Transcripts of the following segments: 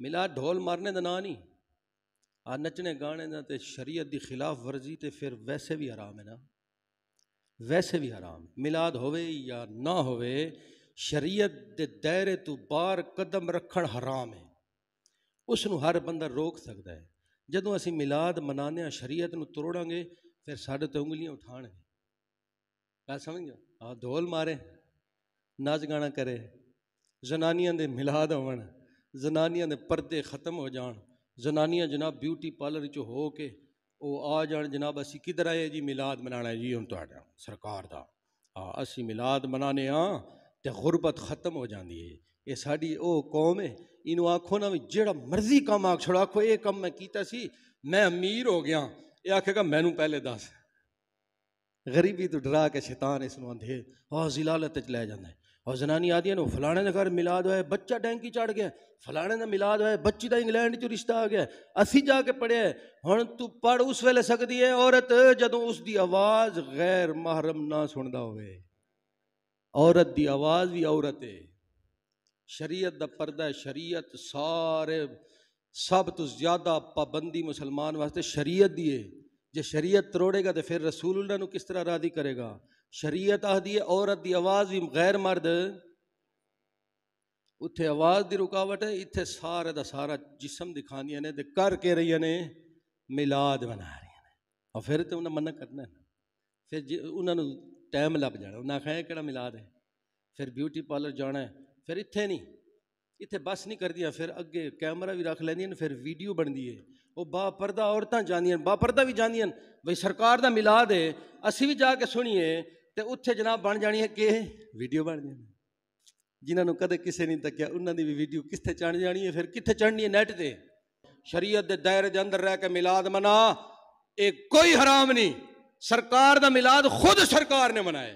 ਮਿਲਾ ਢੋਲ ਮਾਰਨੇ ਦਾ ਨਾਂ ਨਹੀਂ ਆ ਨੱਚਣੇ ਗਾਣੇ ਦਾ ਤੇ ਸ਼ਰੀਅਤ ਦੀ ਖਿਲਾਫ ਵਰਜ਼ੀ ਤੇ ਫਿਰ ਵੈਸੇ ਵੀ ਹਰਾਮ ਹੈ ਨਾ ਵੈਸੇ ਵੀ ਹਰਾਮ ਮਿਲਾਦ ਹੋਵੇ ਜਾਂ ਨਾ ਹੋਵੇ ਸ਼ਰੀਅਤ ਦੇ ਦਾਇਰੇ ਤੋਂ ਬਾਹਰ ਕਦਮ ਰੱਖਣ ਹਰਾਮ ਹੈ ਉਸ ਨੂੰ ਹਰ ਬੰਦਾ ਰੋਕ ਸਕਦਾ ਹੈ ਜਦੋਂ ਅਸੀਂ ਮਿਲਾਦ ਮਨਾਉਂਦੇ ਹਾਂ ਸ਼ਰੀਅਤ ਨੂੰ ਤੋੜਾਂਗੇ ਫਿਰ ਸਾਡੇ ਤੇ ਉਂਗਲੀਆਂ ਉਠਾਣਗੇ ਗੱਲ ਸਮਝ ਗਏ ਆ ਢੋਲ ਮਾਰੇ ਨਾਚ ਗਾਣਾ ਕਰੇ ਜ਼ਨਾਨੀਆਂ ਦੇ ਮਿਲਾਦ ਹੋਣ जनानिया के परदे ख़त्म हो जा जनानिया जनाब ब्यूटी पार्लर चो हो के वह आ जा जनाब असी किधर आए जी मिलाद मनाने जी हूँ तो सरकार का हाँ असी मिलाद मनाने तो गुरबत खत्म हो जाती है ये साड़ी ओ कौम है इनू आखो ना भी जोड़ा मर्जी काम आख छोड़ो आखो ये कम मैं किया मैं अमीर हो गया ये आखेगा मैनू पहले दस गरीबी तो डरा के शैतान इस अंधेर और जिलालत लै जाए और जनानी आदि ने फलाने का घर मिलाद है बच्चा टैंकी चढ़ गया फलाने का मिलाद है बच्ची का इंग्लैंड चु रिश्ता आ गया असी जाके पढ़े हम तू पढ़ उस वेले सकती है औरत जो उसकी आवाज गैर महरम ना सुनता होरत की आवाज भी औरत है शरीयत दर्दा शरीयत सारे सब तो ज्यादा पाबंदी मुसलमान वास्ते शरीयत दी है जो शरीयत त्रोड़ेगा तो फिर रसूल नु किस तरह राधी करेगा शरीयत आखदी है औरत की आवाज़ भी गैर मर्द उत्थे आवाज़ की रुकावट है इतने सारे का सारा जिसम दिखादियाँ ने करके कर के रही ने मिलाद मना रही ने और फिर तो उन्हें मना करना है फिर ज उन्होंने टाइम लग जाना उन्हें आखा है कि मिलाद है फिर ब्यूटी पार्लर जाना है फिर इतने नहीं इतने बस नहीं कर दिया फिर अगे कैमरा भी रख लेंदियाँ फिर वीडियो बन दी है वह बापरदा औरत बापरदा भी जानियन भाई सरकार का मिलाद है असी भी जाके सुनीए तो उत्थे जनाब बन जानी है कि वीडियो बन जाए जिन्होंने कद किसी नहीं तक उन्होंने भी वीडियो कितने चढ़ जानी है फिर कितने चढ़नी है नैट से शरीय के दायरे के अंदर रह के मिलाद मना ये कोई हराम नहीं सरकार का मिलाद खुद सरकार ने मनाया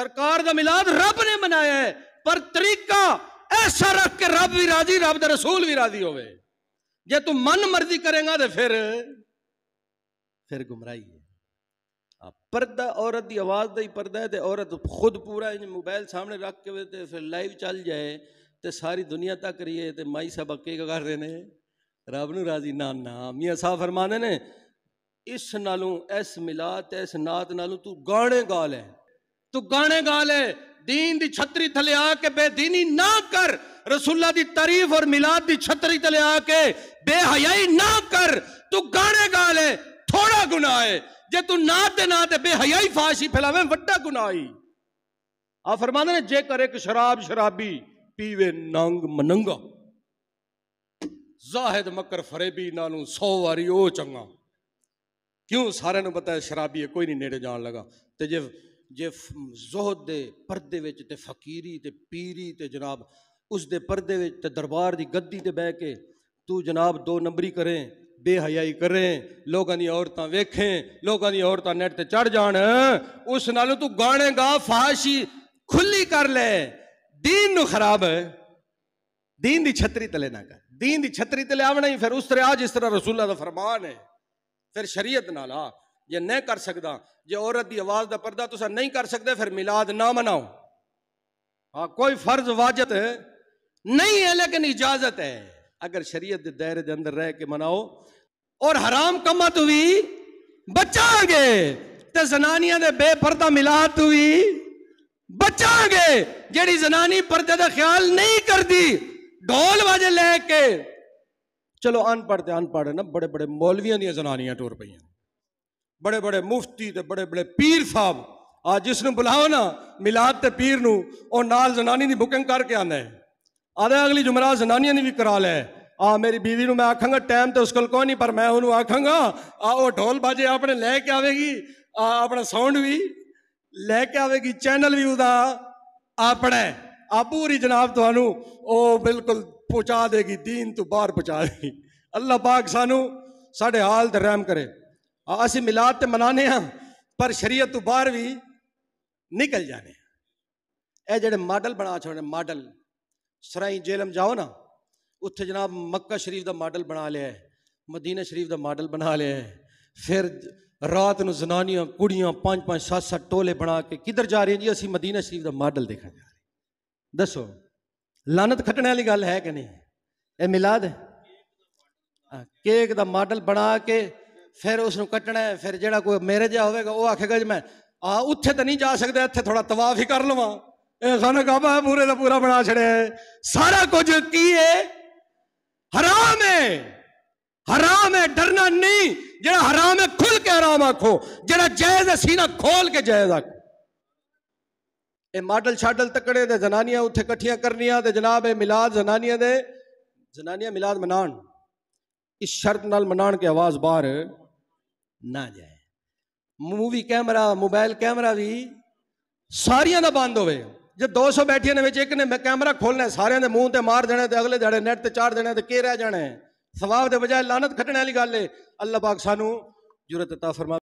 सरकार का मिलाद रब ने मनाया है पर तरीका ऐसा रख के रब भी राजी रब का रसूल भी राजी हो जे तू मन मर्जी करेगा तो फिर फिर गुमराही है परदा औरत की आवाज़ का ही पर्दा है तो औरत खुद पूरा मोबाइल सामने रख के तो फिर लाइव चल जाए तो सारी दुनिया तक रही है तो माई साहब अके कर रहे हैं रब न राजी ना ना मियाँ साहब फरमाने ने इस नालों इस मिलात इस नात नालों तू गाने गा लै तू गाने गा ले दीन दी छतरी थले आके बेदीनी ना कर रसुल्ला दी तारीफ और मिलाद दी छतरी थले आके बेहयाई ना कर तू गाने गा ले थोड़ा गुनाह है जे तू ना ते ना ते बेहयाई फाशी फैलावे वड्डा गुनाही आ फरमाने ने जे करे एक शराब शराबी पीवे नंग मनंगा जाहिद मकर फरेबी नालू सौ वारी ओ चंगा क्यों सारे ने पता है शराबी है कोई नहीं नेड़े जान लगा ते जे जे जोहद के परदे तो फकीरी तो पीरी तो जनाब उस परदे तो दरबार की गद्दी पर बह के तू जनाब दो नंबरी करें बेहयाई करें लोगों दौरत वेखें लोगों दौरत नैट चढ़ जा उस नो तू गाने गा फाशी खुली कर ले दीन खराब है दीन की छतरी तले ना कर दीन की छतरी तले आवना ही फिर उस तरह आ जिस तरह रसूला का फरमान है फिर शरीयत ना आ या नहीं कर सकता जो औरत की आवाज का पर्दा तुम नहीं कर सकते फिर मिलाद ना मनाओ हाँ कोई फर्ज वाजत नहीं है लेकिन इजाजत है अगर शरीयत के दायरे के अंदर रह के मनाओ और हराम कम तू भी बचा गे तो जनानिया के बेपरदा मिलाद तू भी बचा गे जी जनानी परदे का ख्याल नहीं करती ढोल वाजे लैके चलो अनपढ़ अनपढ़ ना बड़े बड़े मौलविया दनानियां टूर पी बड़े बड़े मुफ्ती तो बड़े बड़े पीर साहब आ जिसनों बुलाओ ना मिलाद ते पीर नू और नाल जनानी की बुकिंग करके आना है आधे अगली जुमरा जनानिया ने भी करा लिया आ मेरी बीवी नू मैं आखंगा टाइम तो उसको कौन नहीं पर मैं उन्होंने आखंगा आ वो ढोल बाजे अपने लैके आएगी आ अपना साउंड भी लैके आएगी चैनल भी वह अपने आ पूरी जनाब थानू तो बिल्कुल पहुँचा देगी दीन तो बार पहुँचा देगी अल्लाह पाक सानू साढ़े हाल तो रैम करे अस मिलाद तो मनाने पर शरीय तो बहर भी निकल जाने ये जेडे माडल बना छोड़ने माडल सराई जेलम जाओ ना उत्थे जनाब मक्का शरीफ का माडल बना लिया है मदीना शरीफ का माडल बना लिया है फिर रात को जनानिया कुड़िया पाँच पाँच सत सत टोले बना के किधर जा रही हैं जी असं मदीना शरीफ का माडल देखा जा रहे दसो लानत खटने वाली गल है कि नहीं ए मिलाद केक का माडल बना के फिर उसको कट्टना है फिर जो कोई मेरे जहा होगा वह आखेगा जी मैं आ उ तो नहीं जा ਜਾ इतने थोड़ा तवाफ ही कर लवा ਲਵਾਂ ਇਹ ਖਾਨਾ ਕਾਬਾ ਪੂਰੇ ਦਾ ਪੂਰਾ ਬਣਾ ਛੜਿਆ ਸਾਰਾ ਕੁਝ है ਹੈ ਹਰਾਮ हराम है डरना नहीं जरा हराम है खुल के हराम आखो जरा जायज है सीना खोल के जायज आखो ये माडल शाडल तकड़े दे जनानियां उत्थे कट्ठिया करनिया ते जनाब है मिलाद जनानिया दे जनानिया मिलाद मना इस शर्त न मना के आवाज बाहर ਨਾ ਜਾਏ ਮੂਵੀ ਕੈਮਰਾ ਮੋਬਾਈਲ ਕੈਮਰਾ ਵੀ ਸਾਰਿਆਂ ਦਾ ਬੰਦ ਹੋਵੇ ਜੇ 200 ਬੈਠੀਆਂ ਦੇ ਵਿੱਚ ਇੱਕ ਨੇ ਕੈਮਰਾ ਖੋਲਣਾ ਸਾਰਿਆਂ ਦੇ ਮੂੰਹ ਤੇ ਮਾਰ ਦੇਣਾ ਤੇ ਅਗਲੇ ਦਿਹਾੜੇ ਨੈਟ ਤੇ ਚਾੜ ਦੇਣਾ ਤੇ ਕੀ ਰਹਿ ਜਾਣਾ ਸਵਾਬ ਦੇ ਬਜਾਏ ਲਾਨਤ ਖੱਟਣ ਵਾਲੀ ਗੱਲ ਹੈ ਅੱਲਾਹ ਪਾਕ ਸਾਨੂੰ ਜੁਰਤ عطا ਫਰਮਾ